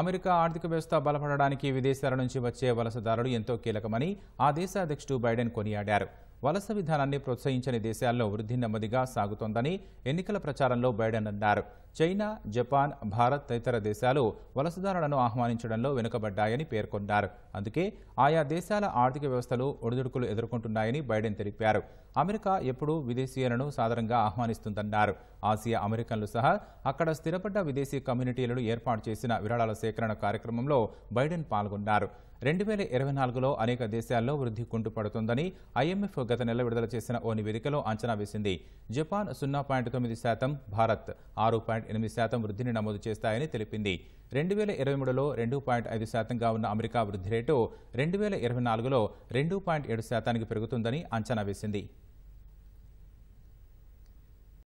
America ఆర్థిక వ్యవస్థ బలపడడానికి విదేశాల నుంచి వచ్చే వలసదారులు ఎంతో కీలకమని ఆ దేశ అధ్యక్షుడు బైడెన్ కొనియాడారు వలస విధానాన్ని ప్రోత్సహించని దేశాల్లో వృద్ధి నెమ్మదిగా సాగుతోందని ఎన్నికల ప్రచారంలో బైడెన్ అన్నారు చైనా జపాన్ భారత్ తదితర దేశాలు వలసదారులను ఆహ్వానించడంలో వెనుకబడ్డాయని పేర్కొన్నారు అందుకే ఆయా దేశాల ఆర్థిక వ్యవస్థలు ఒడిదుడుకులు ఎదుర్కొంటున్నాయని బైడెన్ తెలిపారు అమెరికా ఎప్పుడూ విదేశీయులను సాధారణంగా ఆహ్వానిస్తుందన్నారు ఆసియా అమెరికన్లు సహా అక్కడ స్థిరపడ్డ విదేశీ కమ్యూనిటీలను ఏర్పాటు చేసిన విరాళాల సేకరణ కార్యక్రమంలో బైడెన్ పాల్గొన్నారు రెండు వేల ఇరవై నాలుగులో అనేక దేశాల్లో వృద్ధి కుంటుపడుతుందని ఐఎంఎఫ్ గత నెల విడుదల చేసిన ఓ నివేదికలో అంచనా వేసింది జపాన్ సున్నా పాయింట్ తొమ్మిది శాతం భారత్ ఆరు పాయింట్ ఎనిమిది శాతం వృద్ధిని నమోదు చేస్తాయని తెలిపింది రెండు వేల ఇరవై మూడులో రెండు పాయింట్ ఐదు శాతంగా ఉన్న అమెరికా వృద్ధి రేటు రెండు వేల ఇరవై నాలుగులో రెండు పాయింట్ ఏడు శాతానికి పెరుగుతుందని అంచనా వేసింది